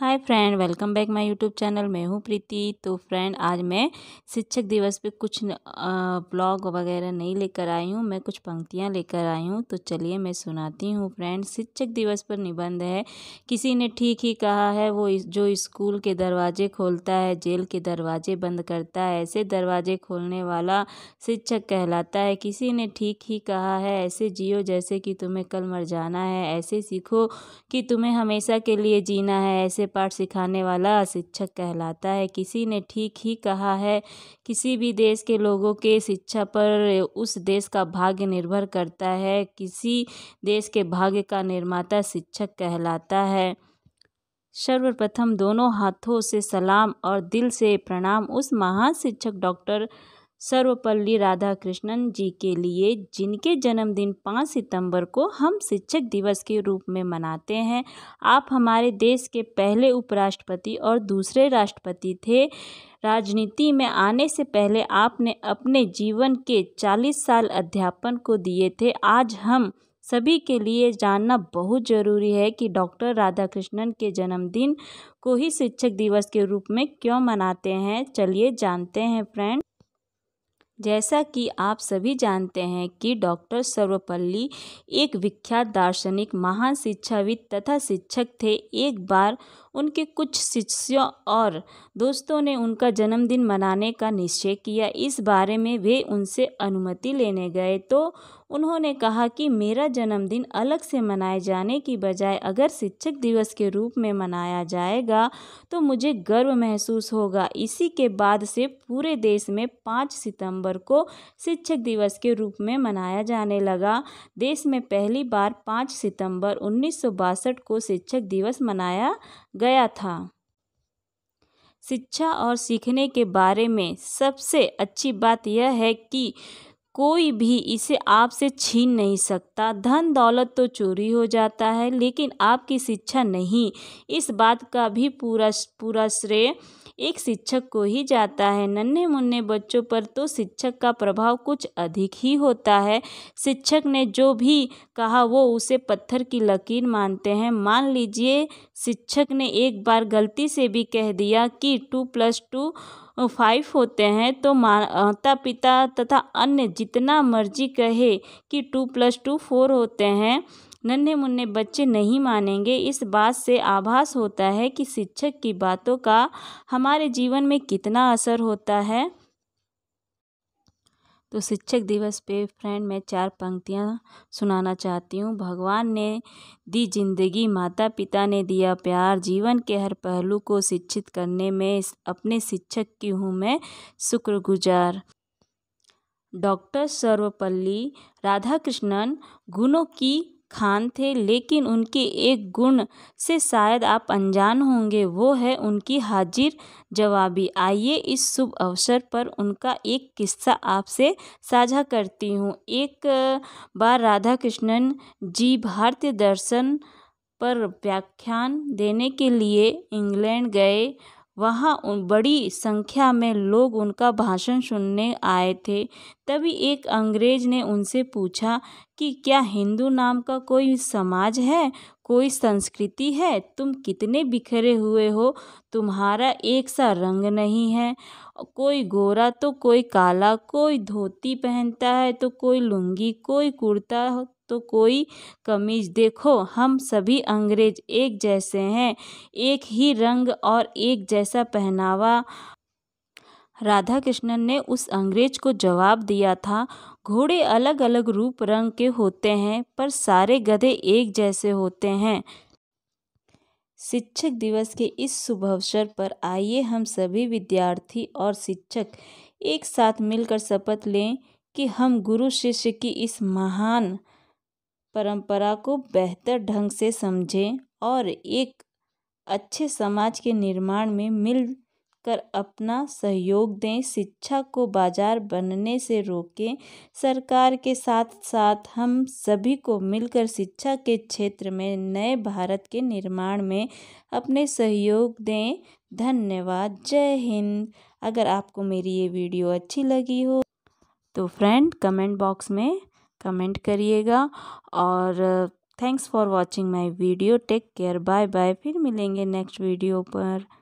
hi friend welcome back my YouTube channel मैं हूँ प्रीति तो फ्रेंड आज मैं शिक्षक दिवस पे कुछ ब्लॉग वगैरह नहीं लेकर आई हूँ मैं कुछ पंक्तियाँ लेकर आई हूँ तो चलिए मैं सुनाती हूँ फ्रेंड शिक्षक दिवस पर निबंध है किसी ने ठीक ही कहा है वो जो स्कूल के दरवाजे खोलता है जेल के दरवाजे बंद करता है ऐसे दरवाजे खोलने वाला शिक्षक कहलाता है किसी ने ठीक ही कहा है ऐसे जियो जैसे कि तुम्हें कल मर जाना है ऐसे सीखो कि तुम्हें हमेशा के लिए जीना है ऐसे पाठ सिखाने वाला शिक्षक कहलाता है किसी ने ठीक ही कहा है किसी भी देश के लोगों के शिक्षा पर उस देश का भाग्य निर्भर करता है किसी देश के भाग्य का निर्माता शिक्षक कहलाता है सर्वप्रथम दोनों हाथों से सलाम और दिल से प्रणाम उस महान शिक्षक डॉक्टर सर्वपल्ली राधाकृष्णन जी के लिए जिनके जन्मदिन 5 सितंबर को हम शिक्षक दिवस के रूप में मनाते हैं आप हमारे देश के पहले उपराष्ट्रपति और दूसरे राष्ट्रपति थे राजनीति में आने से पहले आपने अपने जीवन के 40 साल अध्यापन को दिए थे आज हम सभी के लिए जानना बहुत ज़रूरी है कि डॉक्टर राधाकृष्णन के जन्मदिन को ही शिक्षक दिवस के रूप में क्यों मनाते हैं चलिए जानते हैं फ्रेंड जैसा कि आप सभी जानते हैं कि डॉक्टर सर्वपल्ली एक विख्यात दार्शनिक महान शिक्षाविद तथा शिक्षक थे एक बार उनके कुछ शिष्यों और दोस्तों ने उनका जन्मदिन मनाने का निश्चय किया इस बारे में वे उनसे अनुमति लेने गए तो उन्होंने कहा कि मेरा जन्मदिन अलग से मनाए जाने की बजाय अगर शिक्षक दिवस के रूप में मनाया जाएगा तो मुझे गर्व महसूस होगा इसी के बाद से पूरे देश में पाँच सितंबर अक्टूबर को शिक्षक दिवस के रूप में मनाया जाने लगा देश में पहली बार पाँच सितंबर उन्नीस को शिक्षक दिवस मनाया गया था शिक्षा और सीखने के बारे में सबसे अच्छी बात यह है कि कोई भी इसे आपसे छीन नहीं सकता धन दौलत तो चोरी हो जाता है लेकिन आपकी शिक्षा नहीं इस बात का भी पूरा पूरा श्रेय एक शिक्षक को ही जाता है नन्हे मुन्ने बच्चों पर तो शिक्षक का प्रभाव कुछ अधिक ही होता है शिक्षक ने जो भी कहा वो उसे पत्थर की लकीर मानते हैं मान लीजिए शिक्षक ने एक बार गलती से भी कह दिया कि टू प्लस टू फाइव होते हैं तो माता पिता तथा अन्य जितना मर्जी कहे कि टू प्लस टू फोर होते हैं नन्हे मुन्ने बच्चे नहीं मानेंगे इस बात से आभास होता है कि शिक्षक की बातों का हमारे जीवन में कितना असर होता है तो शिक्षक दिवस पे फ्रेंड मैं चार पंक्तियाँ सुनाना चाहती हूँ भगवान ने दी जिंदगी माता पिता ने दिया प्यार जीवन के हर पहलू को शिक्षित करने में अपने शिक्षक की हूँ मैं शुक्रगुजार डॉक्टर सर्वपल्ली राधाकृष्णन गुणों की खान थे लेकिन उनके एक गुण से शायद आप अनजान होंगे वो है उनकी हाजिर जवाबी आइए इस शुभ अवसर पर उनका एक किस्सा आपसे साझा करती हूँ एक बार राधा कृष्णन जी भारतीय दर्शन पर व्याख्यान देने के लिए इंग्लैंड गए वहाँ बड़ी संख्या में लोग उनका भाषण सुनने आए थे तभी एक अंग्रेज ने उनसे पूछा कि क्या हिंदू नाम का कोई समाज है कोई संस्कृति है तुम कितने बिखरे हुए हो तुम्हारा एक सा रंग नहीं है कोई गोरा तो कोई काला कोई धोती पहनता है तो कोई लुंगी कोई कुर्ता तो कोई कमीज देखो हम सभी अंग्रेज एक जैसे हैं एक ही रंग और एक जैसा पहनावा राधा कृष्णन ने उस अंग्रेज को जवाब दिया था घोड़े अलग अलग रूप रंग के होते हैं पर सारे गधे एक जैसे होते हैं शिक्षक दिवस के इस शुभ अवसर पर आइए हम सभी विद्यार्थी और शिक्षक एक साथ मिलकर शपथ लें कि हम गुरु शिष्य की इस महान परंपरा को बेहतर ढंग से समझें और एक अच्छे समाज के निर्माण में मिल कर अपना सहयोग दें शिक्षा को बाजार बनने से रोकें सरकार के साथ साथ हम सभी को मिलकर शिक्षा के क्षेत्र में नए भारत के निर्माण में अपने सहयोग दें धन्यवाद जय हिंद अगर आपको मेरी ये वीडियो अच्छी लगी हो तो फ्रेंड कमेंट बॉक्स में कमेंट करिएगा और thanks for watching my video take care bye bye फिर मिलेंगे नेक्स्ट वीडियो पर